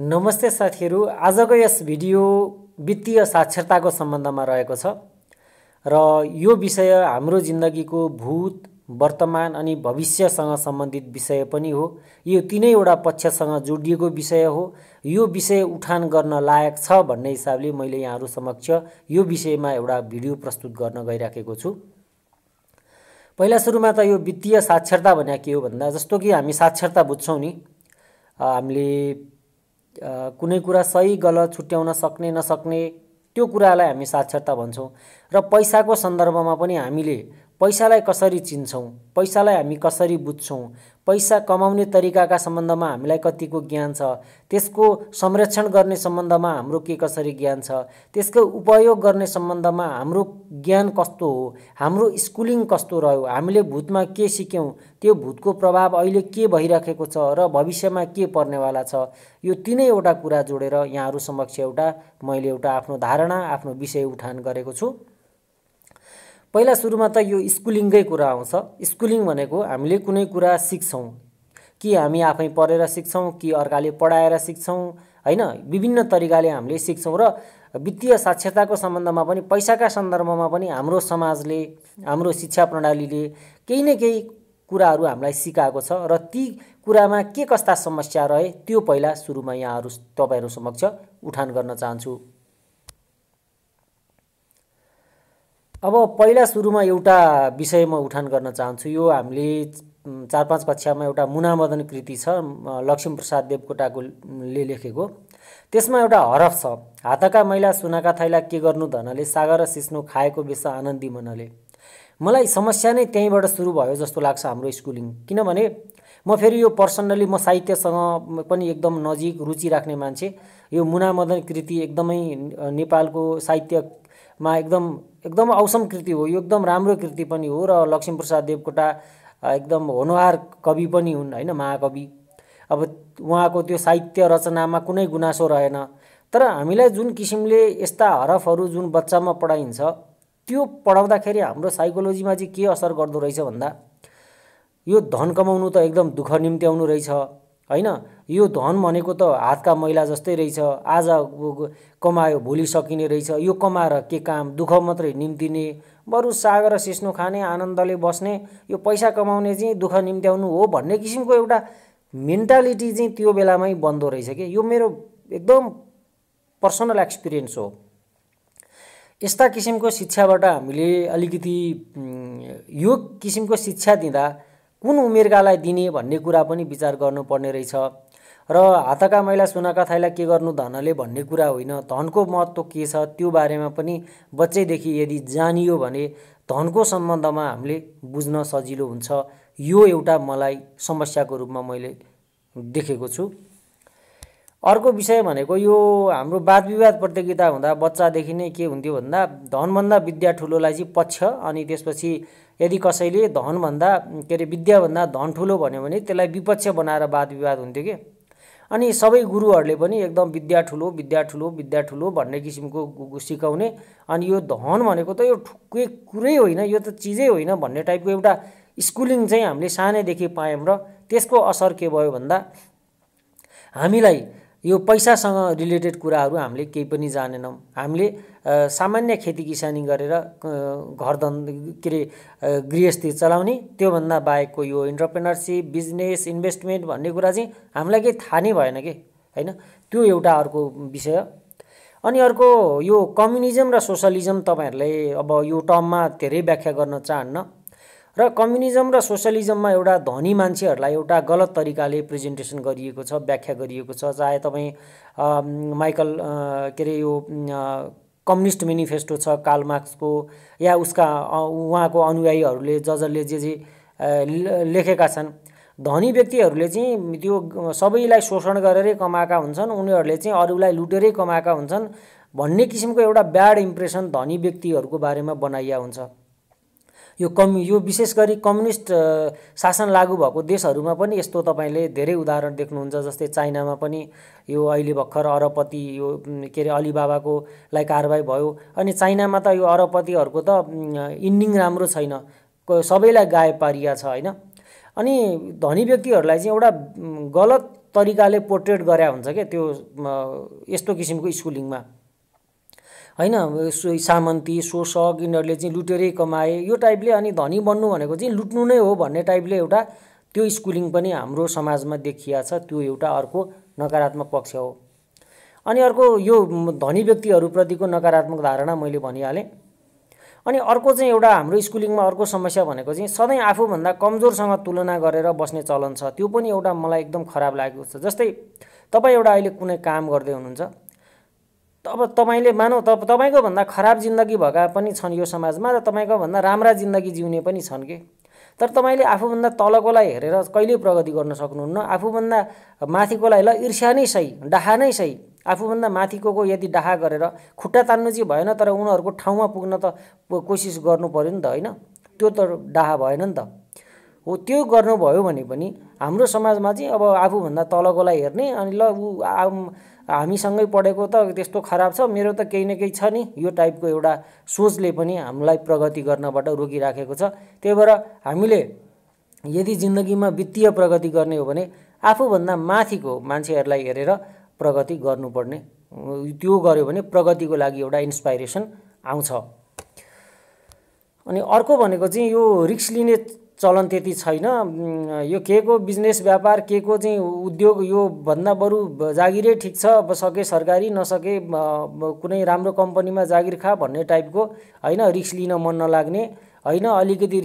नमस्ते साथीहरू आजको यस भिडियो वित्तीय साक्षरताको सम्बन्धमा रहेको छ र यो विषय हाम्रो जिन्दगीको भूत वर्तमान अनि भविष्यसँग सम्बन्धित विषय पनि हो यो तिनैवटा पक्षसँग जोडिएको विषय हो यो विषय उठान गर्न लायक छ भन्ने हिसाबले मैले यहाँहरू समक्ष यो विषयमा एउटा भिडियो प्रस्तुत गर्न गइराखेको छु पहिला सुरुमा त यो वित्तीय साक्षरता भने के हो भन्दा जस्तो कि हामी साक्षरता बुझ्छौँ नि हामीले कुनै कुरा सही गलत छुट्याउन सक्ने नसक्ने त्यो कुरालाई हामी साक्षरता भन्छौँ र पैसाको सन्दर्भमा पनि हामीले पैसालाई कसरी चिन्छौँ पैसालाई हामी कसरी बुझ्छौँ पैसा कमाउने तरिकाका सम्बन्धमा हामीलाई कतिको ज्ञान छ त्यसको संरक्षण गर्ने सम्बन्धमा हाम्रो के कसरी ज्ञान छ त्यसको उपयोग गर्ने सम्बन्धमा हाम्रो ज्ञान कस्तो हो हाम्रो स्कुलिङ कस्तो रह्यो हामीले भूतमा के सिक्यौँ त्यो भूतको प्रभाव अहिले के भइराखेको छ र भविष्यमा के पर्नेवाला छ यो तिनैवटा कुरा जोडेर यहाँहरू समक्ष एउटा मैले एउटा आफ्नो धारणा आफ्नो विषय उठान गरेको छु पहिला सुरुमा त यो स्कुलिङकै कुरा आउँछ स्कुलिङ भनेको हामीले कुनै कुरा सिक्छौँ कि हामी आफै पढेर सिक्छौँ कि अर्काले पढाएर सिक्छौँ होइन विभिन्न तरिकाले हामीले सिक्छौँ र वित्तीय साक्षरताको सम्बन्धमा पनि पैसाका सन्दर्भमा पनि हाम्रो समाजले हाम्रो शिक्षा प्रणालीले केही न केही कुराहरू हामीलाई सिकाएको छ र ती कुरामा के कस्ता समस्या रहे त्यो पहिला सुरुमा यहाँहरू तपाईँहरू समक्ष उठान गर्न चाहन्छु अब पहिला सुरुमा एउटा विषय म उठान गर्न चाहन्छु यो हामीले चार पाँच कक्षामा एउटा मुनामदन कृति छ लक्ष्मीप्रसाद देवकोटाकोले लेखेको त्यसमा एउटा हरफ छ हातका मैला सुनाका थैला के गर्नु धनले सागर र सिस्नु खाएको बेस आनन्दी मनले मलाई समस्या नै त्यहीँबाट सुरु भयो जस्तो लाग्छ हाम्रो स्कुलिङ किनभने म फेरि यो पर्सनल्ली म साहित्यसँग पनि एकदम नजिक रुचि राख्ने मान्छे यो मुनामदन कृति एकदमै नेपालको साहित्यमा एकदम एकदम औसम कृति हो यो एकदम राम्रो कृति पनि हो र लक्ष्मीप्रसाद देवकोटा एकदम होनहार कवि पनि हुन् होइन महाकवि अब उहाँको त्यो साहित्य रचनामा कुनै गुनासो रहेन तर हामीलाई जुन किसिमले यस्ता हरफहरू जुन बच्चामा पढाइन्छ त्यो पढाउँदाखेरि हाम्रो साइकोलोजीमा चाहिँ के असर गर्दो रहेछ भन्दा यो धन कमाउनु त एकदम दुःख निम्त्याउनु रहेछ होइन यो धन भनेको त हातका मैला जस्तै रहेछ आज कमायो भोलि सकिने रहेछ यो कमाएर के काम दुःख मात्रै निम्तिने बरु सागर सिस्नो खाने आनन्दले बस्ने यो पैसा कमाउने चाहिँ दुःख निम्त्याउनु हो भन्ने किसिमको एउटा मेन्टालिटी चाहिँ त्यो बेलामै बन्दो रहेछ कि यो मेरो एकदम पर्सनल एक्सपिरियन्स हो यस्ता किसिमको शिक्षाबाट हामीले अलिकति यो किसिमको शिक्षा दिँदा कुन उमेरकालाई दिने भन्ने कुरा पनि विचार गर्नुपर्ने रहेछ र हातका मैला सुनाका थाइलाई के गर्नु धनले भन्ने कुरा होइन धनको महत्त्व के छ त्यो बारेमा पनि बच्चैदेखि यदि जानियो भने धनको सम्बन्धमा हामीले बुझ्न सजिलो हुन्छ यो एउटा मलाई समस्याको रूपमा मैले देखेको छु अर्को विषय भनेको यो हाम्रो वाद विवाद प्रतियोगिता हुँदा बच्चादेखि नै के हुन्थ्यो भन्दा धनभन्दा विद्या ठुलोलाई चाहिँ पक्ष अनि त्यसपछि यदि कसैले धनभन्दा के अरे विद्याभन्दा धन ठुलो भन्यो भने त्यसलाई विपक्ष बनाएर वाद विवाद हुन्थ्यो कि अनि सबै गुरुहरूले पनि एकदम विद्या ठुलो विद्या ठुलो विद्या ठुलो भन्ने किसिमको सिकाउने अनि यो धन भनेको त यो ठुक्कै कुरै होइन यो त चिजै होइन भन्ने टाइपको एउटा स्कुलिङ चाहिँ हामीले सानैदेखि पायौँ र त्यसको असर के भयो भन्दा हामीलाई यो पैसासँग रिलेटेड कुराहरू हामीले केही पनि जानेनौँ हामीले सामान्य खेती किसानी गरेर घरधन के अरे गृहस्थी चलाउने त्योभन्दा बाहेकको यो इन्टरप्रेनरसिप बिजनेस इन्भेस्टमेन्ट भन्ने कुरा चाहिँ हामीलाई केही थाहा नै भएन कि होइन त्यो एउटा अर्को विषय अनि अर्को यो कम्युनिजम र सोसलिजम तपाईँहरूले अब यो टर्ममा धेरै व्याख्या गर्न चाहन्न र कम्युनिजम र सोसलिजममा एउटा धनी मान्छेहरूलाई एउटा गलत तरिकाले प्रेजेन्टेसन गरिएको छ व्याख्या गरिएको छ चाहे तपाईँ माइकल के अरे यो कम्युनिस्ट मेनिफेस्टो छ कालमार्क्सको या उसका उहाँको अनुयायीहरूले जजले जे जे लेखेका छन् धनी व्यक्तिहरूले चाहिँ त्यो सबैलाई शोषण गरेरै कमाएका हुन्छन् उनीहरूले चाहिँ अरूलाई लुटेरै कमाएका हुन्छन् भन्ने किसिमको एउटा ब्याड इम्प्रेसन धनी व्यक्तिहरूको बारेमा बनाइया हुन्छ यो कम्यु यो विशेष गरी कम्युनिस्ट शासन लागु भएको देशहरूमा पनि यस्तो तपाईँले धेरै उदाहरण देख्नुहुन्छ जस्तै चाइनामा पनि यो अहिले भर्खर अरबपति यो के अरे अलिबाबाको कारवाही भयो अनि चाइनामा त यो अरबपतिहरूको त इन्डिङ राम्रो छैन सबैलाई गाय पारिया छ होइन अनि धनी व्यक्तिहरूलाई चाहिँ एउटा गलत तरिकाले पोर्ट्रेट गरे हुन्छ क्या त्यो यस्तो किसिमको स्कुलिङमा होइन सामन्ती शोषक यिनीहरूले चाहिँ लुटेरै कमाए यो टाइपले अनि धनी बन्नु भनेको चाहिँ लुट्नु नै हो भन्ने टाइपले एउटा त्यो स्कुलिङ पनि हाम्रो समाजमा देखिया छ त्यो एउटा अर्को नकारात्मक पक्ष हो अनि अर्को यो धनी व्यक्तिहरूप्रतिको नकारात्मक धारणा मैले भनिहालेँ अनि अर्को चाहिँ एउटा हाम्रो स्कुलिङमा अर्को समस्या भनेको चाहिँ सधैँ आफूभन्दा कमजोरसँग तुलना गरेर बस्ने चलन छ त्यो पनि एउटा मलाई एकदम खराब लागेको छ जस्तै तपाईँ एउटा अहिले कुनै काम गर्दै हुनुहुन्छ अब तपाईँले मानौ त तपाईँको भन्दा खराब जिन्दगी भएका पनि छन् यो समाजमा र तपाईँको भन्दा राम्रा जिन्दगी जिउने पनि छन् कि तर तपाईँले आफूभन्दा तलकोलाई हेरेर कहिल्यै प्रगति गर्न सक्नुहुन्न आफूभन्दा माथिकोलाई ल ईर्ष्या नै सही डाहा नै सही आफूभन्दा माथिको यदि डाहा गरेर खुट्टा तान्नु चाहिँ भएन तर उनीहरूको ठाउँमा पुग्न त कोसिस गर्नु पऱ्यो नि त होइन त्यो त डाहा भएन नि त हो त्यो गर्नुभयो भने पनि हाम्रो समाजमा चाहिँ अब आफूभन्दा तलकोलाई हेर्ने अनि ल ऊ हामीसँगै पढेको त त्यस्तो खराब छ मेरो त केही न केही छ नि यो टाइपको एउटा सोचले पनि हामीलाई प्रगति गर्नबाट रोकिराखेको छ त्यही भएर हामीले यदि जिन्दगीमा वित्तीय प्रगति गर्ने हो भने आफूभन्दा माथिको मान्छेहरूलाई हेरेर प्रगति गर्नुपर्ने त्यो गर्यो भने प्रगतिको लागि एउटा इन्सपाइरेसन आउँछ अनि अर्को भनेको चाहिँ यो रिक्स लिने चलन त्यति छैन यो के को बिजनेस व्यापार के को चाहिँ उद्योग यो भन्दा बरु जागिरै ठिक छ अब सके सरकारी नसके कुनै राम्रो कम्पनीमा जागिर खा भन्ने टाइपको होइन रिक्स लिन मन नलाग्ने होइन अलिकति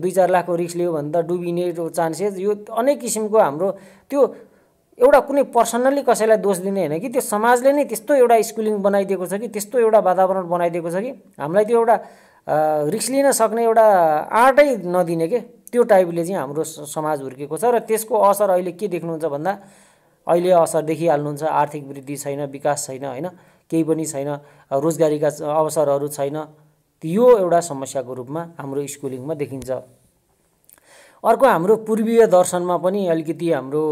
दुई चार लाखको रिक्स लियो भन्दा डुबिने चान्सेस यो अनेक किसिमको हाम्रो त्यो एउटा कुनै पर्सनल्ली कसैलाई दोष दिने होइन कि त्यो समाजले नै त्यस्तो एउटा स्कुलिङ बनाइदिएको छ कि त्यस्तो एउटा वातावरण बनाइदिएको छ कि हामीलाई त्यो एउटा रिक्स लिन सक्ने एउटा आँटै नदिने के त्यो टाइपले चाहिँ हाम्रो समाज हुर्किएको छ र त्यसको असर अहिले के देख्नुहुन्छ भन्दा अहिले असर देखिहाल्नुहुन्छ आर्थिक वृद्धि छैन विकास छैन होइन केही पनि छैन रोजगारीका अवसरहरू छैन यो एउटा समस्याको रूपमा हाम्रो स्कुलिङमा देखिन्छ अर्को हाम्रो पूर्वीय दर्शनमा पनि अलिकति हाम्रो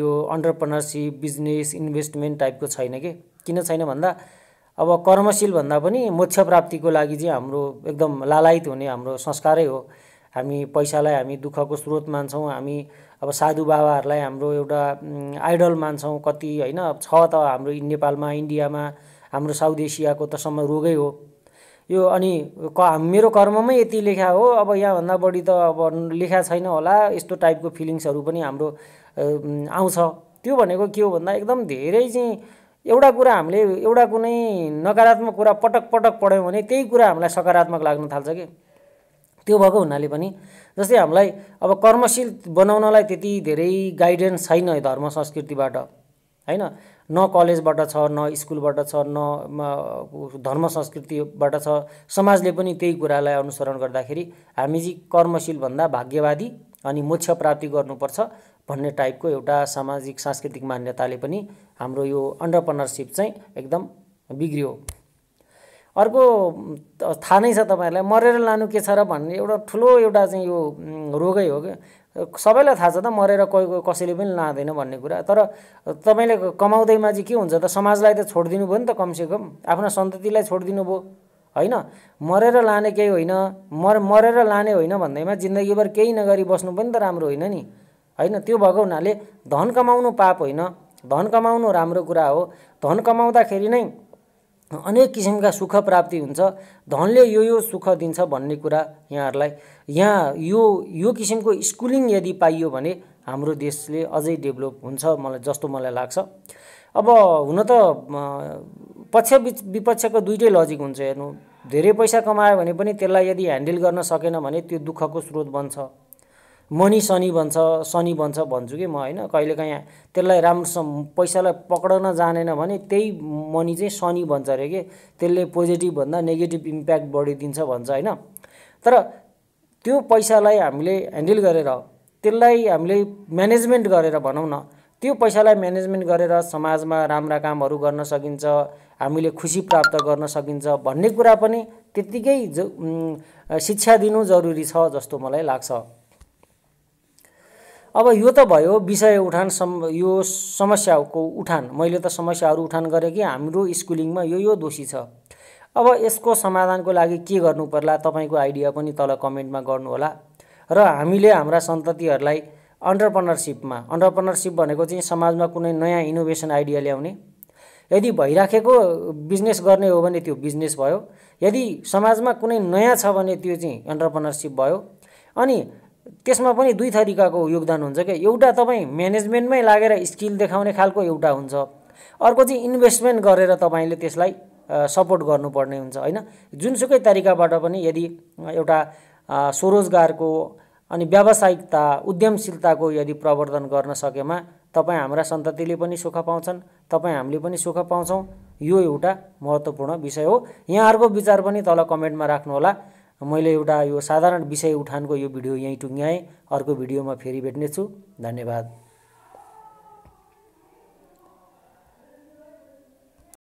यो अन्टरप्रनरसिप बिजनेस इन्भेस्टमेन्ट टाइपको छैन कि किन छैन भन्दा अब कर्मशील भन्दा पनि मोक्ष प्राप्तिको लागि चाहिँ हाम्रो एकदम लालायित हुने हाम्रो संस्कारै हो हामी पैसालाई हामी दुःखको स्रोत मान्छौँ हामी अब साधु बाबाहरूलाई हाम्रो एउटा आइडल मान्छौँ कति होइन छ त हाम्रो नेपालमा इन्डियामा हाम्रो साउथ एसियाको तसम्म रोगै हो यो अनि क मेरो कर्ममै यति लेखा हो अब यहाँभन्दा बढी त अब लेखा छैन होला यस्तो टाइपको फिलिङ्सहरू पनि हाम्रो आउँछ त्यो भनेको के हो भन्दा एकदम धेरै चाहिँ एउटा कुरा हामीले एउटा कुनै नकारात्मक कुरा पटक पटक पढ्यौँ भने त्यही कुरा हामीलाई सकारात्मक लाग्न थाल्छ कि त्यो भएको हुनाले पनि जस्तै हामीलाई अब कर्मशील बनाउनलाई त्यति धेरै गाइडेन्स छैन धर्म संस्कृतिबाट होइन न कलेजबाट छ न स्कुलबाट छ न धर्म संस्कृतिबाट छ समाजले पनि त्यही कुरालाई अनुसरण गर्दाखेरि हामी चाहिँ कर्मशील भन्दा भाग्यवादी अनि मोक्ष प्राप्ति गर्नुपर्छ भन्ने टाइपको एउटा सामाजिक सांस्कृतिक मान्यताले पनि हाम्रो यो अन्टरप्रनरसिप चाहिँ एकदम बिग्रियो अर्को थाहा नै छ तपाईँहरूलाई मरेर लानु के छ र भन्ने एउटा ठुलो एउटा चाहिँ यो रोगै हो क्या सबैलाई थाहा छ त मरेर कोही कसैले पनि लाँदैन भन्ने कुरा तर तपाईँले कमाउँदैमा चाहिँ के हुन्छ त समाजलाई त छोडिदिनु भयो नि त कमसेकम आफ्नो सन्ततिलाई छोडिदिनु भयो होइन मरेर लाने केही होइन मर मरेर लाने होइन भन्दैमा जिन्दगीभर केही नगरी बस्नु पनि त राम्रो होइन नि होइन त्यो भएको हुनाले धन कमाउनु पाप होइन धन कमाउनु राम्रो कुरा हो धन कमाउँदाखेरि नै अनेक किसिमका सुख प्राप्ति हुन्छ धनले यो यो सुख दिन्छ भन्ने कुरा यहाँहरूलाई यहाँ यो यो किसिमको स्कुलिङ यदि पाइयो भने हाम्रो देशले अझै डेभलप हुन्छ मलाई जस्तो मलाई लाग्छ अब हुन त पक्ष विपक्षको दुइटै लजिक हुन्छ हेर्नु धेरै पैसा कमायो भने पनि त्यसलाई यदि ह्यान्डल गर्न सकेन भने त्यो दुःखको स्रोत बन्छ मनी शनि भन्छ शनि भन्छ भन्छु कि म होइन कहिलेकाहीँ त्यसलाई राम्रोसँग पैसालाई पक्राउन जानेन भने त्यही मनी चाहिँ शनि भन्छ अरे कि त्यसले पोजिटिभभन्दा नेगेटिभ इम्प्याक्ट बढिदिन्छ भन्छ होइन तर त्यो पैसालाई हामीले ह्यान्डल गरेर त्यसलाई हामीले म्यानेजमेन्ट गरेर भनौँ न त्यो पैसालाई म्यानेजमेन्ट गरेर समाजमा राम्रा कामहरू गर्न सकिन्छ हामीले खुसी प्राप्त गर्न सकिन्छ भन्ने कुरा पनि त्यत्तिकै शिक्षा दिनु जरुरी छ जस्तो मलाई लाग्छ अब यो त भयो विषय उठान सम यो समस्याको उठान मैले त समस्याहरू उठान गरेँ कि हाम्रो स्कुलिङमा यो यो दोषी छ अब यसको समाधानको लागि के गर्नु पर्ला तपाईँको आइडिया पनि तल कमेन्टमा गर्नुहोला र हामीले हाम्रा सन्ततिहरूलाई अन्टरप्रनरसिपमा अन्टरप्रनरसिप भनेको चाहिँ समाजमा कुनै नयाँ इनोभेसन आइडिया ल्याउने यदि भइराखेको बिजनेस गर्ने हो भने त्यो बिजनेस भयो यदि समाजमा कुनै नयाँ छ भने त्यो चाहिँ अन्टरप्रनरसिप भयो अनि त्यसमा पनि दुई थरीकाको योगदान हुन्छ क्या एउटा तपाईँ म्यानेजमेन्टमै लागेर स्किल देखाउने खालको एउटा हुन्छ अर्को चाहिँ इन्भेस्टमेन्ट गरेर तपाईँले त्यसलाई सपोर्ट गर्नुपर्ने हुन्छ होइन जुनसुकै तरिकाबाट पनि यदि एउटा स्वरोजगारको अनि व्यावसायिकता उद्यमशीलताको यदि प्रवर्धन गर्न सकेमा तपाईँ हाम्रा सन्ततिले पनि सुख पाउँछन् तपाईँ हामीले पनि सुख पाउँछौँ यो एउटा महत्त्वपूर्ण विषय हो यहाँहरूको विचार पनि तल कमेन्टमा राख्नुहोला मैले एउटा यो साधारण विषय उठानको यो भिडियो यहीँ टुङ्ग्याएँ अर्को भिडियोमा फेरि भेट्नेछु धन्यवाद